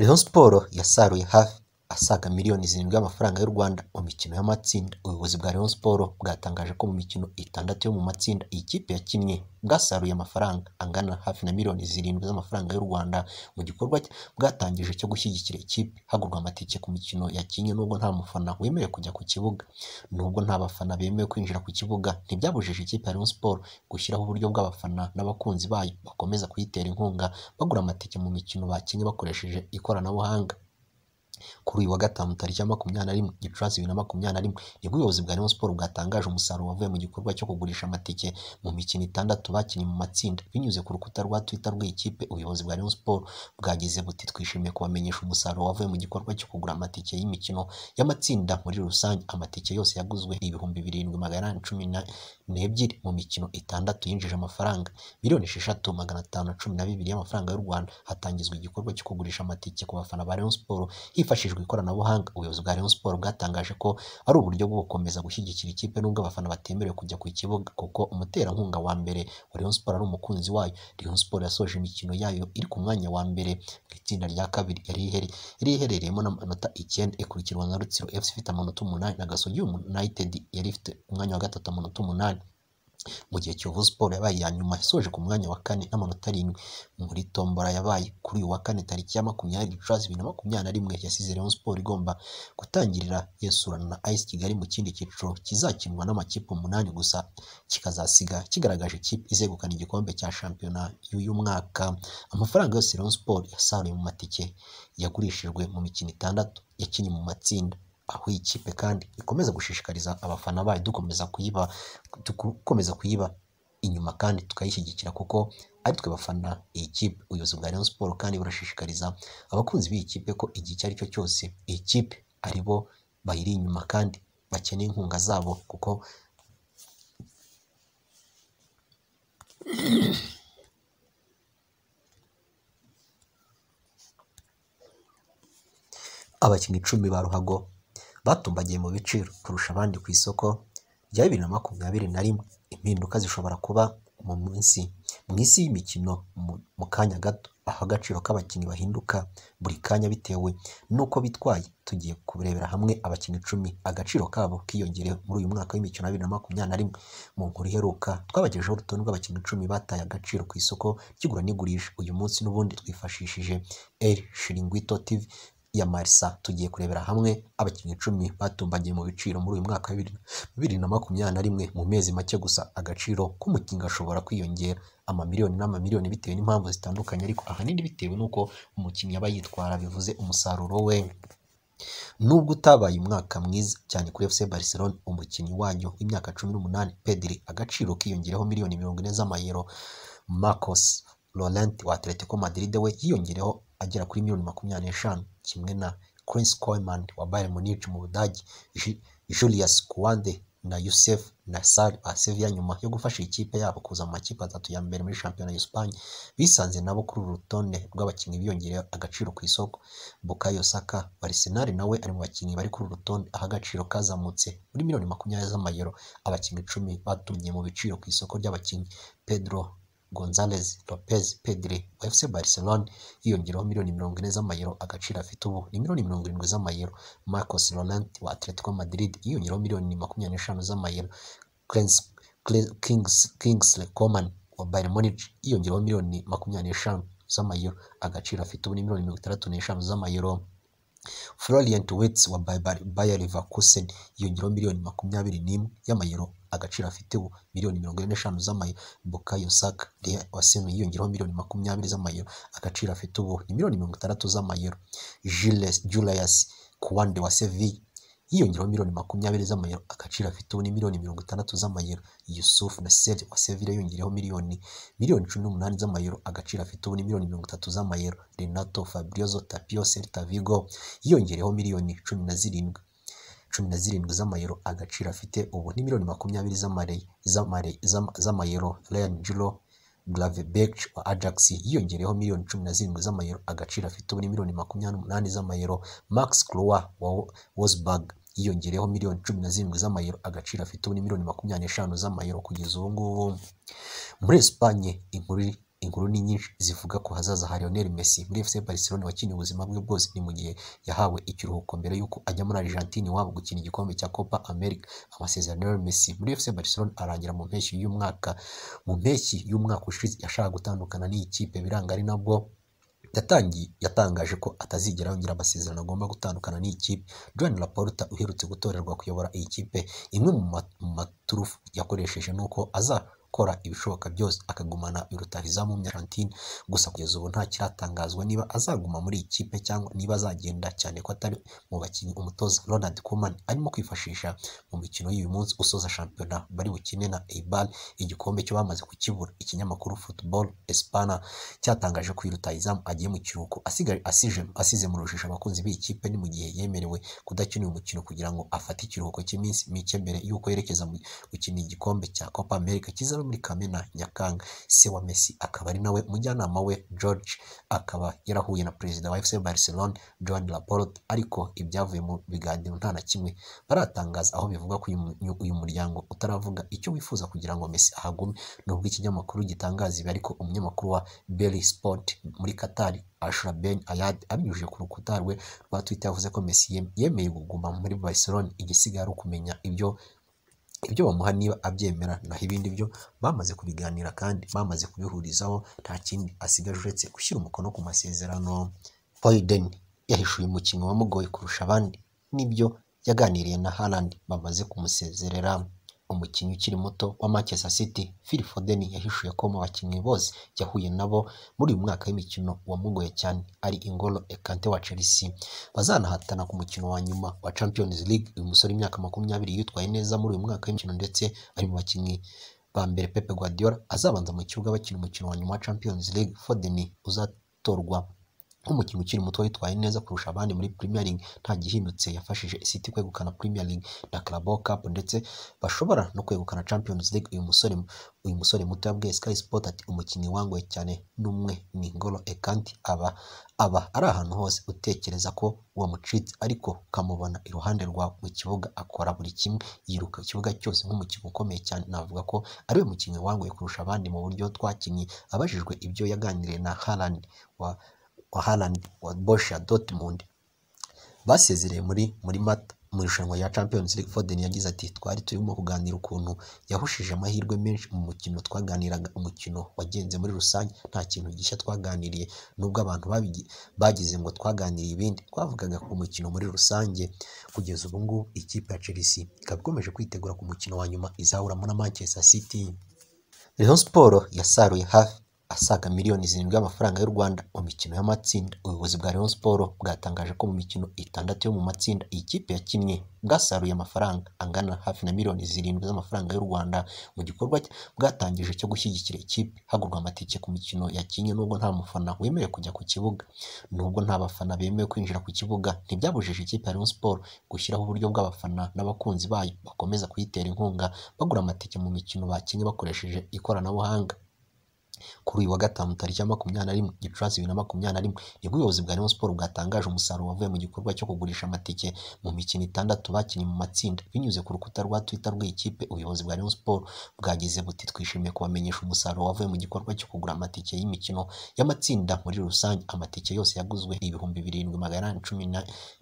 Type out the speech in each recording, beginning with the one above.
Rayon Sports yasaruye hafi asaga miliyoni zirindwi y'amafaranga y'u Rwanda mu mikino y'amatsinda ubuyobozi bwa Rayon Sports bwatangaje ko mu mikino itandatu yo mu matsinda iyi kipe yakinnye bwasaruye amafaranga angana hafi na miliyoni zirindwi z'amafaranga y'u Rwanda mu gikorwa bwatangije cyo gushyigikira ikipe hagurwa amatike ku mikino yakinnye nubwo nta mufana wemeye kujya ku kibuga nubwo nta bafana bemewe kwinjira ku kibuga ntibyabujije ikipe ya Rayon Sports gushyiraho uburyo bw'abafana n'abakunzi bayo bakomeza kuyitera inkunga bagura amatike mu mikino bakinnye bakoresheje ikoranabuhanga kuri uyu wa gatanu tariki ya makumyabiri na rimwe gicurasi bibiri na makumyabiri na rimwe nibwo ubuyobozi bwa Rayon Sports bwatangaje umusaruro wavuye mu gikorwa cyo kugurisha amatike mu mikino itandatu bakinnye mu matsinda binyuze ku rukuta rwa Twitter rw'ikipe ubuyobozi bwa Rayon Sports bwagize buti twishimiye kubamenyesha umusaruro wavuye mu gikorwa cyo kugura amatike y'imikino y'amatsinda muri rusange amatike yose yaguzwe ibihumbi birindwi magana ane cumi n'ebyiri mu mikino itandatu yinjije amafaranga miliyoni esheshatu magana atanu na cumi na bibiri y'amafaranga y'u Rwanda hatangizwa igikorwa cyo kugurisha amatike ku bafana ba Rayon Sports hifashishijwe ikoranabuhanga ubuyobozi bwa Rayon Sports bwatangaje ko ari uburyo bwo gukomeza gushyigikira ikipe nubwo abafana batemerewe kujya ku kibuga kuko umuterankunga wa mbere wa Rayon Sports ari umukunzi wayo Rayon Sport yasoje imikino yayo iri ku mwanya wa mbere mu itsinda rya kabiri yari iherereyemo n'amanota icyenda ikurikirwa na Rutsiro FC ifite amanota umunani na Gasogi United yari ifite umwanya wa gatatu amanota umunani Mu gihe Kiyovu Sport yabaye iya nyuma yasoje ku mwanya wa kane n'amanota arindwi muri tombora yabaye kuri uyu wa kane tariki ya makumyabiri Gicurasi bibiri na makumyabiri na rimwe yasize Rayon Sport igomba gutangirira yesurana na AS Kigali mu kindi cyiciro kizakinwa n'amakipe umunani gusa kikazasiga kigaragaje ikipe izegukana igikombe cya shampiyona y'uyu mwaka amafaranga yose Rayon Sport yasaruye mu matike yagurishijwe mu mikino itandatu yakinnye mu matsinda aho iyi kipe kandi ikomeza gushishikariza abafana bayo dukomeza kuyiba dukomeza kuyiba inyuma kandi tukayishyigikira kuko ari twe bafana iyi kipe ubuyobozi bwa Rayon Sports kandi burashishikariza abakunzi b'iyi kipe ko igihe icyo ari cyo cyose iyi kipe ari bo bayiri inyuma kandi bakeneye inkunga zabo kuko abakinnyi icumi ba ruhago batumbagiye mu biciro kurusha abandi ku isoko rya bibiri na makumyabiri na rimwe impinduka zishobora kuba mu minsi mu isi y'imikino mu kanya gato aho agaciro k'abakinnyi bahinduka buri kanya bitewe n'uko bitwaye tugiye kurebera hamwe abakinnyi icumi agaciro kabo kiyongere muri uyu mwaka w'imikino ya bibiri na makumyabiri na rimwe mu nkuru iheruka twabagejeho urutonde rw'abakinnyi icumi bataye agaciro ku isoko ry'igura n'igurisha uyu munsi n'ubundi twifashishije eri shiringwito tivi ya marisa tugiye kurebera hamwe abakinnyi icumi batumbagiye mu biciro muri uyu mwaka wa bibiri na makumyabiri na rimwe mu mezi make gusa agaciro k'umukinnyi gashobora kwiyongera amamiliyoni n'amamiliyoni bitewe n'impamvu zitandukanye ariko ahanini bitewe n'uko umukinnyi aba yitwara bivuze umusaruro we nubwo utabaye umwaka mwiza cyane kuri FC Barcelona umukinnyi wanyu w'imyaka cumi n'umunani Pedri agaciro kiyongereho miliyoni mirongo ine z'amayero Marcos Llorente wa Atletico Madrid we yiyongereho agera kuri miliyoni makumyabiri n'eshanu kimwe na Chris Koeman wa Bayern Munich mu Budage Julius Kuwande na Youssef Nassr ba nyuma yo gufasha ikipe yabo kuza mu makipe atatu ya mbere muri shampiyona y'Espagne bisanze nabo kuri uru rutonde rw'abakinnyi biyongereye agaciro ku isoko Bukayo Saka Arsenal nawe ari mu bakinnyi bari kuri uru rutonde aho agaciro kazamutse muri miliyoni makumyabiri z'amayero abakinnyi icumi batumye mu biciro ku isoko ry'abakinnyi Pedro Gonzalez Lopez Pedri wa FC Barcelone yiyongeraho miliyoni mirongo ine z'amayero agaciro afite ubu ni miliyoni mirongo irindwi z'amayero Marcos Llorente wa Atletico Madrid yiyongeraho miliyoni makumyabiri n'eshanu z'amayero Kingsley Coman wa Bayern Munich yiyongeraho miliyoni makumyabiri n'eshanu z'amayero agaciro afite ubu ni miliyoni mirongo itandatu n'eshanu z'amayero Florian Wirtz wa Bayer Leverkusen yongeraho miliyoni makumyabiri n'imwe y'amayero agaciro afite ubu miliyoni mirongo ine n'eshanu z'amayero z'amabukayo saka wasemuye yiyongeraho miliyoni makumyabiri z'amayero agaciro afite ubu ni miliyoni mirongo itandatu z'amayero Jules Julius Kuwande wa Sevilla yiyongeraho miliyoni makumyabiri z'amayero agaciro afite ubu ni miliyoni mirongo itandatu z'amayero Yusuf na Nasser wa Sevilla yiyongeraho miliyoni miliyoni cumi n'umunani z'amayero agaciro afite ubu ni miliyoni mirongo itatu z'amayero Renato Fabrizio Tapio Celta Vigo yiyongereho miliyoni cumi na zirindwi cumi na zirindwi z'amayero agaciro afite ubu ni miliyoni makumyabiri z'amayero Ryan Giro Gravenberch wa Ajax yiyongereyeho miliyoni cumi na zirindwi z'amayero agaciro afite ubu ni miliyoni makumyabiri n'umunani z'amayero Max Kloa wa Wolfsburg yiyongereyeho miliyoni cumi na zirindwi z'amayero agaciro afite ubu ni miliyoni makumyabiri n'eshanu z'amayero kugeza ubu ngubu muri Espagne inkuru inkuru ni nyinshi zivuga ko hazaza ha Lionel Messi muri FC Barcelona wakinnye ubuzima bwe bwose ni mu gihe yahawe ikiruhuko mbere y'uko ajya muri Argentine iwabo gukina igikombe cya Copa America amasezerano ya Messi muri FC Barcelona arangira mu mpeshyi y'umwaka mu mpeshyi y'umwaka ushize yashaka gutandukana n'iyi kipe biranga ari nabwo yatangiye yatangaje ko atazigera yongera amasezerano agomba gutandukana n'iyi kipe John Laporta uherutse gutorerwa kuyobora iyi kipe imwe mu maturufu yakoresheje ni uko aza gukora ibishoboka byose akagumana rutahizamu Argentine gusa kugeza ubu nta kiratangazwa niba azaguma muri iyi kipe cyangwa niba azagenda cyane ko atari mu bakinnyi umutoza Ronald Koeman arimo kwifashisha mu mikino y'uyu munsi usoza shampiyona bari bukine na Eibar igikombe cyo bamaze kukibura ikinyamakuru Football Espana cyatangaje ko rutahizamu agiye mu kiruhuko asigaye asije asize mu rujijo abakunzi b'iyi kipe ni mu gihe yemerewe kudakina uyu mukino kugira ngo afate ikiruhuko cy'iminsi mike mbere y'uko yerekeza gukina igikombe cya Copa America kizaba wari muri Kamena Nyakanga se wa Messi akaba ari nawe umujyanama we George akaba yarahuye na perezida wa FC Barcelona Joan Laporte ariko ibyavuye mu biganiro nta na kimwe baratangaza aho bivugwa ko uyu muryango utaravuga icyo wifuza kugira ngo Messi ahagume nubwo ikinyamakuru gitangaza ibi ariko umunyamakuru wa Daily Sport muri Qatar Ashra Ben Ayad abinyujije ku rukuta rwe rwa Twitter yavuze ko Messi yemeye kuguma muri Barcelona igisigaye ari ukumenya ibyo ibyo bamuha niba abyemera naho ibindi byo bamaze kubiganira kandi bamaze kubihurizaho nta kindi asigaje uretse gushyira umukono ku masezerano Foden yahishuye umukino wamugoye kurusha abandi nibyo yaganiriye na Haaland bamaze kumusezerera umukinnyi ukiri muto wa Manchester City Phil Foden yahishuye ko mu bakinnyi bose yahuye nabo muri uyu mwaka w'imikino wamugoye cyane ari Ingolo Ekante wa Chelsea bazanahatana ku mukino wa nyuma wa Champions League uyu musore imyaka makumyabiri yitwaye neza muri uyu mwaka w'imikino ndetse ari mu bakinnyi ba mbere Pepe Guardiola azabanza mu kibuga bakina umukino wa nyuma wa Champions League Foden uzatorwa nk'umukinnyi ukiri muto witwaye neza kurusha abandi muri Premier League nta gihindutse yafashije City kwegukana Premier League na Carabao Cup ndetse bashobora no kwegukana Champions League uyu musore uyu musore muto yabwiye Sky Sport ati umukinnyi wangoye cyane n'umwe ni Ngolo Ekanti aba aba ari ahantu hose utekereza ko wamucitse ariko ukamubona iruhande rwa mu kibuga akora buri kimwe yiruka ikibuga cyose nk'umukinnyi ukomeye cyane navuga ko ari we mukinnyi wangoye kurusha abandi mu buryo twakinnye abajijwe ibyo yaganiriye na Haaland wa wa Haaland wa Borussia Dortmund basezereye muri muri mata mu irushanwa rya Champions League Foden yagize ati twari turimo kuganira ukuntu yahushije amahirwe menshi mu mukino twaganiraga umukino wagenze muri rusange nta kintu gishya twaganiriye nubwo abantu bagize ngo twaganiriye ibindi twavugaga ku mukino muri rusange kugeza ubu ngubu ikipe ya Chelsea ikaba ikomeje kwitegura ku mukino wa nyuma izahuramo na Manchester City Rayon Sport yasaruye hafi asaga miliyoni zirindwi y'amafaranga y'u Rwanda mu mikino y'amatsinda ubuyobozi bwa Rayon Sports bwatangaje ko mu mikino itandatu yo mu matsinda iyi kipe yakinnye bwasaruye amafaranga angana hafi na miliyoni zirindwi z'amafaranga y'u Rwanda mu gikorwa bwatangije cyo gushyigikira ikipe hagurwa amatike ku mikino yakinnye nubwo nta mufana wemerewe kujya ku kibuga nubwo nta bafana bemewe kwinjira ku kibuga ntibyabujije ikipe ya Rayon Sports gushyiraho uburyo bw'abafana n'abakunzi bayo bakomeza kuyitera inkunga bagura amatike mu mikino bakinnye bakoresheje ikoranabuhanga kuri uyu wa gatanu tariki ya makumyabiri na rimwe gicurasi bibiri na makumyabiri na rimwe nibwo ubuyobozi bwa Rayon Sports bwatangaje umusaruro wavuye mu gikorwa cyo kugurisha amatike mu mikino itandatu bakinnye mu matsinda binyuze ku rukuta rwa Twitter rw'ikipe ubuyobozi bwa Rayon Sports bwagize buti twishimiye kubamenyesha umusaruro wavuye mu gikorwa cyo kugura amatike y'imikino y'amatsinda muri rusange amatike yose yaguzwe ibihumbi birindwi magana ane cumi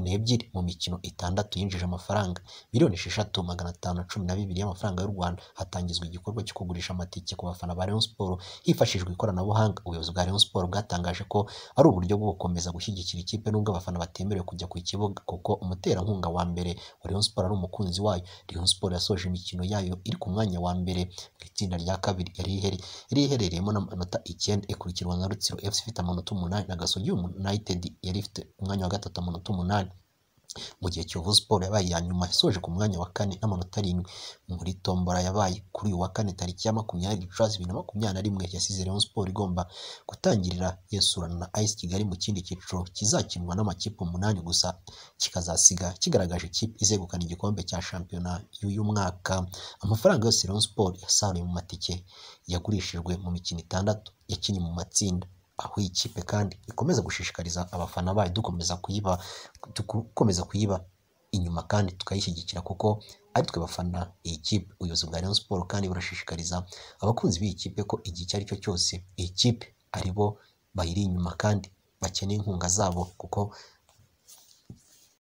n'ebyiri mu mikino itandatu yinjije amafaranga miliyoni esheshatu magana atanu na cumi na bibiri y'amafaranga y'u Rwanda hatangizwa igikorwa cyo kugurisha amatike ku bafana ba Rayon Sports hifashishijwe ikoranabuhanga ubuyobozi bwa Rayon Sports bwatangaje ko ari uburyo bwo gukomeza gushyigikira ikipe nubwo abafana batemerewe kujya ku kibuga kuko umuterankunga wa mbere wa Rayon Sports ari umukunzi wayo Rayon Sport yasoje imikino yayo iri ku mwanya wa mbere mu itsinda rya kabiri yari iherereyemo n'amanota icyenda ikurikirwa na Rutsiro FC ifite amanota umunani na Gasogi United yari ifite umwanya wa gatatu amanota umunani Mu gihe Kiyovu Sport yabaye iya nyuma yasoje ku mwanya wa kane n'amanota arindwi muri tombora yabaye kuri uyu wa kane tariki ya makumyabiri Gicurasi bibiri na makumyabiri na rimwe yasize Rayon Sport igomba gutangirira yesurana na AS Kigali mu kindi cyiciro kizakinwa n'amakipe umunani gusa kikazasiga kigaragaje ikipe izegukana igikombe cya shampiyona y'uyu mwaka amafaranga yose Rayon Sport yasaruye mu matike yagurishijwe mu mikino itandatu yakinnye mu matsinda aho iyi kipe kandi ikomeza gushishikariza abafana bayo dukomeza kuyiba dukomeza kuyiba inyuma kandi tukayishyigikira kuko ari twe bafana iyi kipe ubuyobozi bwa Rayon Sports kandi burashishikariza abakunzi b'iyi kipe ko igihe icyo ari cyo cyose iyi kipe ari bo bayiri inyuma kandi bakeneye inkunga zabo kuko